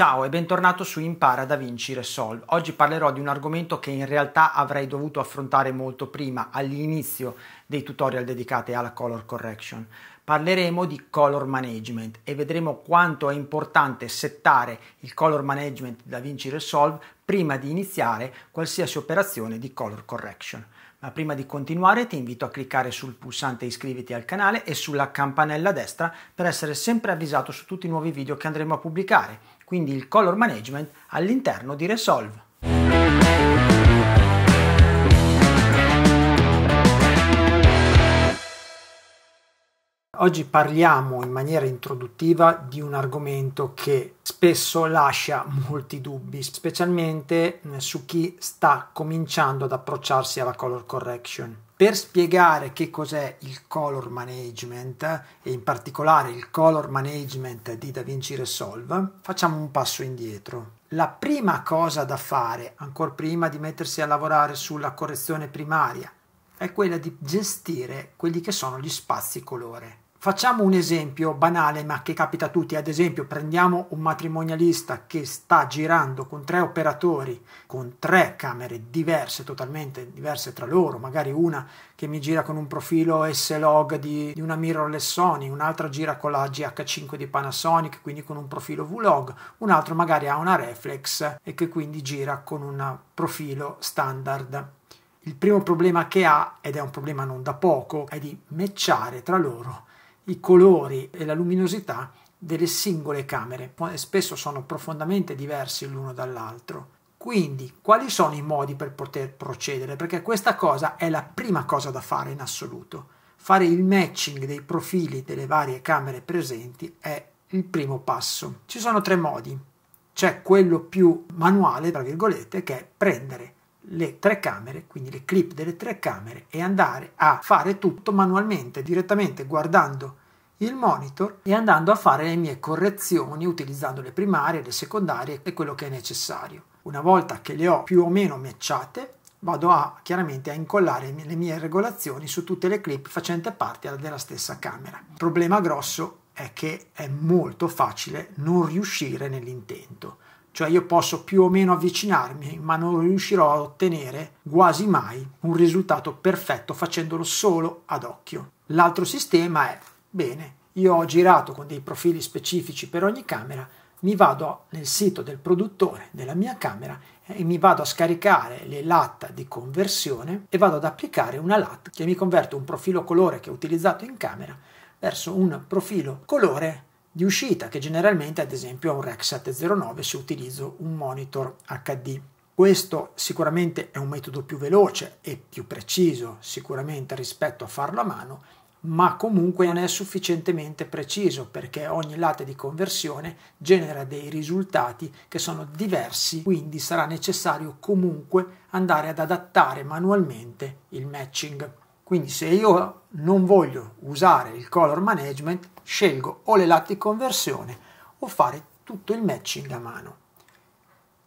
Ciao e bentornato su Impara da Vinci Resolve. Oggi parlerò di un argomento che in realtà avrei dovuto affrontare molto prima, all'inizio dei tutorial dedicati alla color correction. Parleremo di color management e vedremo quanto è importante settare il color management da Vinci Resolve prima di iniziare qualsiasi operazione di color correction. Ma prima di continuare ti invito a cliccare sul pulsante iscriviti al canale e sulla campanella destra per essere sempre avvisato su tutti i nuovi video che andremo a pubblicare quindi il color management, all'interno di Resolve. Oggi parliamo in maniera introduttiva di un argomento che spesso lascia molti dubbi, specialmente su chi sta cominciando ad approcciarsi alla color correction per spiegare che cos'è il color management e in particolare il color management di DaVinci Resolve, facciamo un passo indietro. La prima cosa da fare, ancora prima di mettersi a lavorare sulla correzione primaria, è quella di gestire quelli che sono gli spazi colore. Facciamo un esempio banale ma che capita a tutti, ad esempio prendiamo un matrimonialista che sta girando con tre operatori, con tre camere diverse, totalmente diverse tra loro, magari una che mi gira con un profilo S-Log di, di, una mirrorless Sony, un'altra gira con la GH5 di Panasonic, quindi con un profilo V-Log, un altro magari ha una reflex e che quindi gira con un profilo standard. Il primo problema che ha, ed è un problema non da poco, è di matchare tra loro i colori e la luminosità delle singole camere, spesso sono profondamente diversi l'uno dall'altro. Quindi, quali sono i modi per poter procedere? Perché questa cosa è la prima cosa da fare in assoluto. Fare il matching dei profili delle varie camere presenti è il primo passo. Ci sono tre modi. C'è quello più manuale, tra virgolette, che è prendere le tre camere, quindi le clip delle tre camere e andare a fare tutto manualmente, direttamente guardando il monitor e andando a fare le mie correzioni utilizzando le primarie, le secondarie e quello che è necessario. Una volta che le ho più o meno matchate, vado a chiaramente a incollare le mie regolazioni su tutte le clip facenti parte della stessa camera. Il problema grosso è che è molto facile non riuscire nell'intento cioè io posso più o meno avvicinarmi, ma non riuscirò a ottenere quasi mai un risultato perfetto facendolo solo ad occhio. L'altro sistema è, bene, io ho girato con dei profili specifici per ogni camera, mi vado nel sito del produttore della mia camera e mi vado a scaricare le LAT di conversione e vado ad applicare una LAT che mi converte un profilo colore che ho utilizzato in camera verso un profilo colore di uscita che generalmente ad esempio è un REC 709 se utilizzo un monitor HD. Questo sicuramente è un metodo più veloce e più preciso sicuramente rispetto a farlo a mano, ma comunque non è sufficientemente preciso perché ogni lata di conversione genera dei risultati che sono diversi, quindi sarà necessario comunque andare ad adattare manualmente il matching. Quindi se io non voglio usare il color management, scelgo o l'elastic conversione o fare tutto il matching a mano.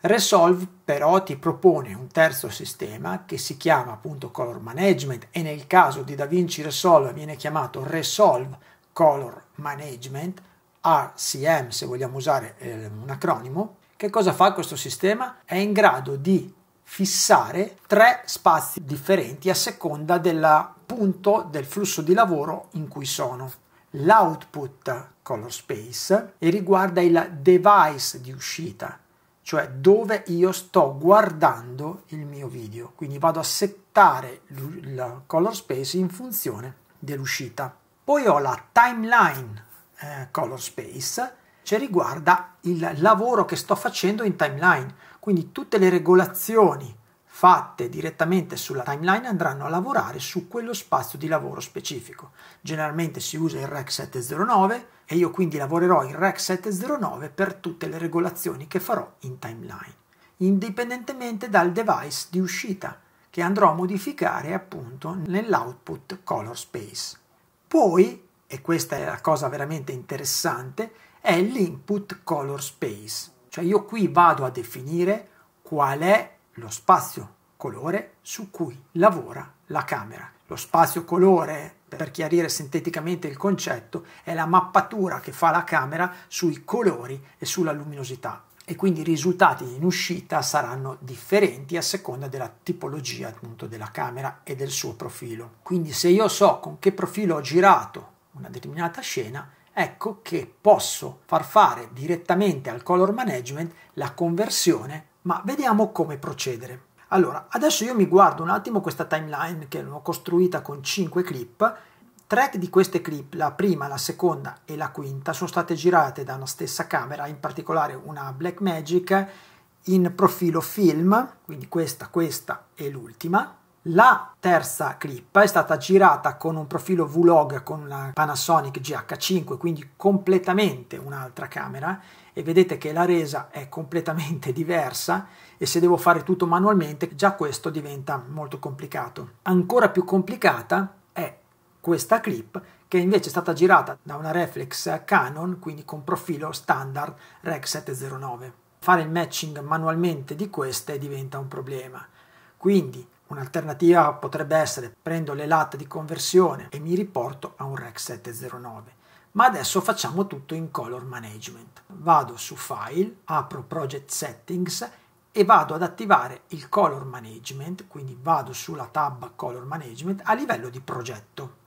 Resolve però ti propone un terzo sistema che si chiama appunto color management e nel caso di DaVinci Resolve viene chiamato Resolve Color Management, RCM se vogliamo usare eh, un acronimo. Che cosa fa questo sistema? È in grado di fissare tre spazi differenti a seconda del punto del flusso di lavoro in cui sono. L'output color space e riguarda il device di uscita, cioè dove io sto guardando il mio video. Quindi vado a settare il color space in funzione dell'uscita. Poi ho la timeline eh, color space cioè riguarda il lavoro che sto facendo in timeline. Quindi tutte le regolazioni fatte direttamente sulla timeline andranno a lavorare su quello spazio di lavoro specifico. Generalmente si usa il REC 709 e io quindi lavorerò in REC 709 per tutte le regolazioni che farò in timeline, indipendentemente dal device di uscita che andrò a modificare appunto nell'output color space. Poi, e questa è la cosa veramente interessante, è l'input color space, cioè io qui vado a definire qual è lo spazio colore su cui lavora la camera. Lo spazio colore, per chiarire sinteticamente il concetto, è la mappatura che fa la camera sui colori e sulla luminosità e quindi i risultati in uscita saranno differenti a seconda della tipologia appunto della camera e del suo profilo. Quindi se io so con che profilo ho girato una determinata scena, ecco che posso far fare direttamente al color management la conversione, ma vediamo come procedere. Allora, adesso io mi guardo un attimo questa timeline che l'ho costruita con 5 clip. Tre di queste clip, la prima, la seconda e la quinta, sono state girate da una stessa camera, in particolare una Blackmagic in profilo film, quindi questa, questa e l'ultima, la terza clip è stata girata con un profilo vlog con la Panasonic GH5, quindi completamente un'altra camera e vedete che la resa è completamente diversa e se devo fare tutto manualmente già questo diventa molto complicato. Ancora più complicata è questa clip che invece è stata girata da una reflex Canon, quindi con profilo standard REC 709. Fare il matching manualmente di queste diventa un problema. Quindi Un'alternativa potrebbe essere prendo le latte di conversione e mi riporto a un REC 709. Ma adesso facciamo tutto in color management. Vado su File, apro Project Settings e vado ad attivare il color management, quindi vado sulla tab color management a livello di progetto.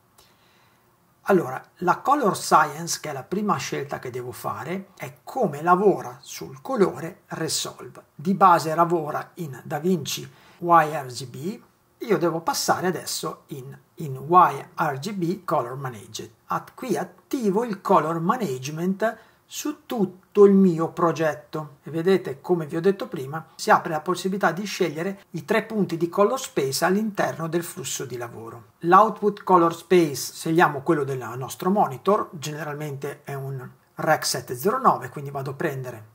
Allora, la color science, che è la prima scelta che devo fare, è come lavora sul colore Resolve. Di base lavora in DaVinci YRGB, io devo passare adesso in, in YRGB Color Managed. At, qui attivo il Color Management su tutto il mio progetto e vedete come vi ho detto prima si apre la possibilità di scegliere i tre punti di color space all'interno del flusso di lavoro l'output color space scegliamo quello del nostro monitor generalmente è un rec 709 quindi vado a prendere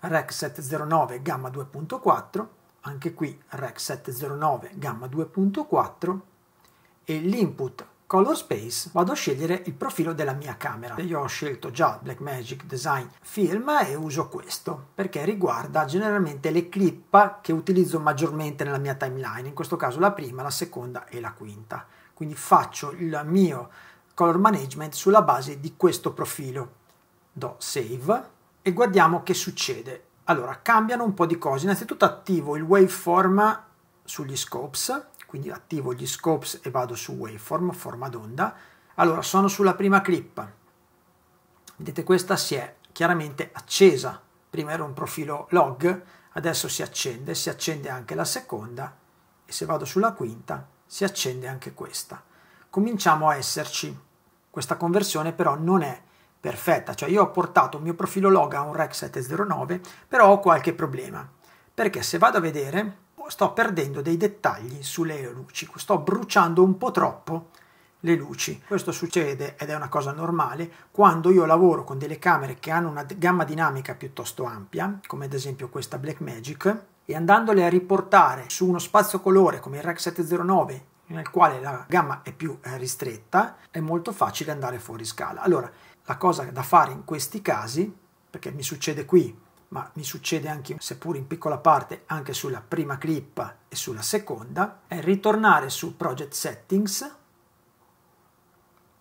rec 709 gamma 2.4 anche qui REC 709 gamma 2.4 e l'input Color Space vado a scegliere il profilo della mia camera. Io ho scelto già Blackmagic Design Film e uso questo perché riguarda generalmente le clip che utilizzo maggiormente nella mia timeline, in questo caso la prima, la seconda e la quinta. Quindi faccio il mio color management sulla base di questo profilo. Do save e guardiamo che succede. Allora, cambiano un po' di cose. Innanzitutto attivo il waveform sugli scopes, quindi attivo gli scopes e vado su waveform, forma d'onda. Allora, sono sulla prima clip. Vedete, questa si è chiaramente accesa. Prima era un profilo log, adesso si accende, si accende anche la seconda e se vado sulla quinta si accende anche questa. Cominciamo a esserci. Questa conversione però non è perfetta, cioè io ho portato il mio profilo log a un REC 709, però ho qualche problema, perché se vado a vedere sto perdendo dei dettagli sulle luci, sto bruciando un po' troppo le luci. Questo succede ed è una cosa normale quando io lavoro con delle camere che hanno una gamma dinamica piuttosto ampia, come ad esempio questa Blackmagic, e andandole a riportare su uno spazio colore come il REC 709 nel quale la gamma è più eh, ristretta, è molto facile andare fuori scala. Allora, la cosa da fare in questi casi, perché mi succede qui, ma mi succede anche, seppur in piccola parte, anche sulla prima clip e sulla seconda, è ritornare su Project Settings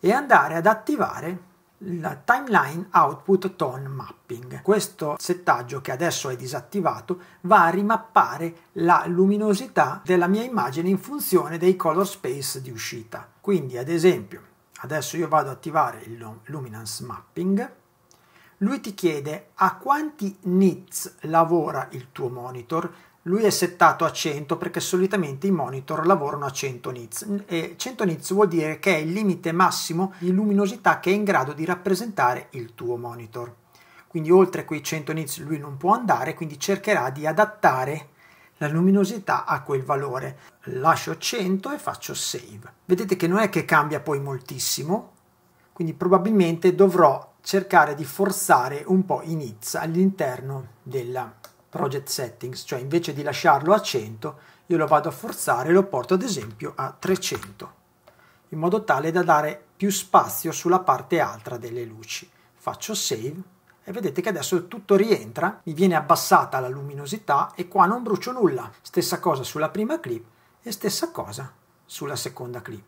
e andare ad attivare la timeline output tone mapping. Questo settaggio che adesso è disattivato va a rimappare la luminosità della mia immagine in funzione dei color space di uscita. Quindi ad esempio adesso io vado ad attivare il Luminance Mapping, lui ti chiede a quanti nits lavora il tuo monitor, lui è settato a 100 perché solitamente i monitor lavorano a 100 nits e 100 nits vuol dire che è il limite massimo di luminosità che è in grado di rappresentare il tuo monitor. Quindi oltre quei 100 nits lui non può andare, quindi cercherà di adattare la luminosità a quel valore. Lascio 100 e faccio save. Vedete che non è che cambia poi moltissimo, quindi probabilmente dovrò cercare di forzare un po' init all'interno della project settings, cioè invece di lasciarlo a 100 io lo vado a forzare e lo porto ad esempio a 300 in modo tale da dare più spazio sulla parte alta delle luci. Faccio save e vedete che adesso tutto rientra, mi viene abbassata la luminosità e qua non brucio nulla. Stessa cosa sulla prima clip e stessa cosa sulla seconda clip.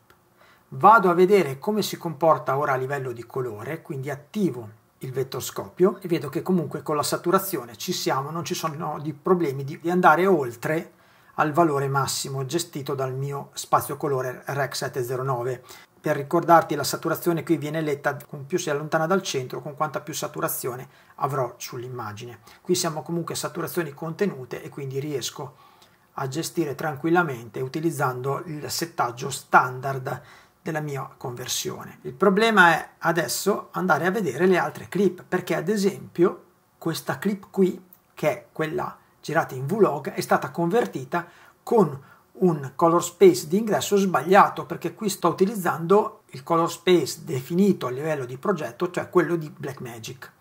Vado a vedere come si comporta ora a livello di colore, quindi attivo il vettroscopio e vedo che comunque con la saturazione ci siamo, non ci sono di problemi di andare oltre al valore massimo gestito dal mio spazio colore REC 709 per ricordarti la saturazione qui viene letta con più si allontana dal centro con quanta più saturazione avrò sull'immagine qui siamo comunque saturazioni contenute e quindi riesco a gestire tranquillamente utilizzando il settaggio standard della mia conversione il problema è adesso andare a vedere le altre clip perché ad esempio questa clip qui che è quella girata in vlog è stata convertita con un color space di ingresso sbagliato perché qui sto utilizzando il color space definito a livello di progetto, cioè quello di Blackmagic.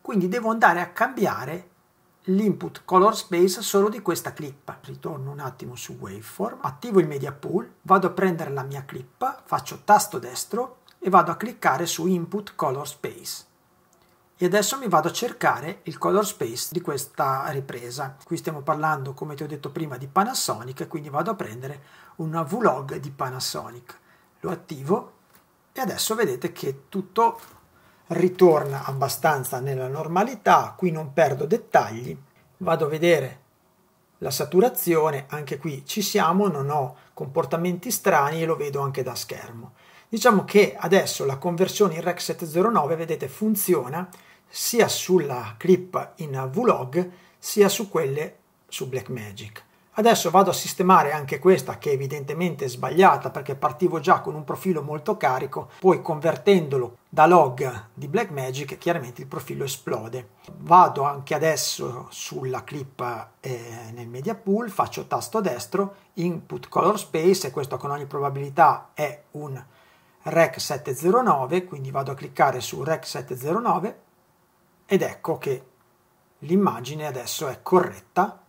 Quindi devo andare a cambiare l'input color space solo di questa clip. Ritorno un attimo su Waveform, attivo il media pool, vado a prendere la mia clip, faccio tasto destro e vado a cliccare su input color space. E adesso mi vado a cercare il color space di questa ripresa. Qui stiamo parlando, come ti ho detto prima, di Panasonic, quindi vado a prendere una vlog di Panasonic. Lo attivo e adesso vedete che tutto ritorna abbastanza nella normalità, qui non perdo dettagli, vado a vedere la saturazione, anche qui ci siamo, non ho comportamenti strani e lo vedo anche da schermo. Diciamo che adesso la conversione in Rec 709, vedete, funziona sia sulla clip in Vlog sia su quelle su Blackmagic. Adesso vado a sistemare anche questa che è evidentemente sbagliata perché partivo già con un profilo molto carico, poi convertendolo da log di Blackmagic chiaramente il profilo esplode. Vado anche adesso sulla clip eh, nel media pool, faccio tasto destro, input color space e questo con ogni probabilità è un rec 709, quindi vado a cliccare su rec 709 ed ecco che l'immagine adesso è corretta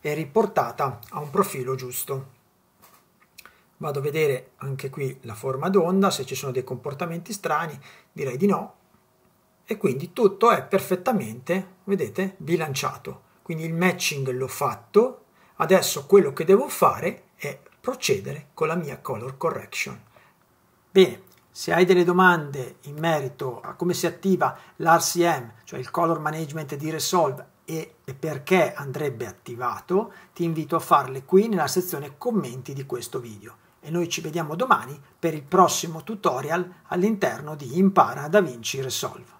e riportata a un profilo giusto. Vado a vedere anche qui la forma d'onda, se ci sono dei comportamenti strani, direi di no. E quindi tutto è perfettamente, vedete, bilanciato. Quindi il matching l'ho fatto, adesso quello che devo fare è procedere con la mia color correction. Bene, se hai delle domande in merito a come si attiva l'RCM, cioè il Color Management di Resolve, e perché andrebbe attivato, ti invito a farle qui nella sezione commenti di questo video. E noi ci vediamo domani per il prossimo tutorial all'interno di Impara Da Vinci Resolve.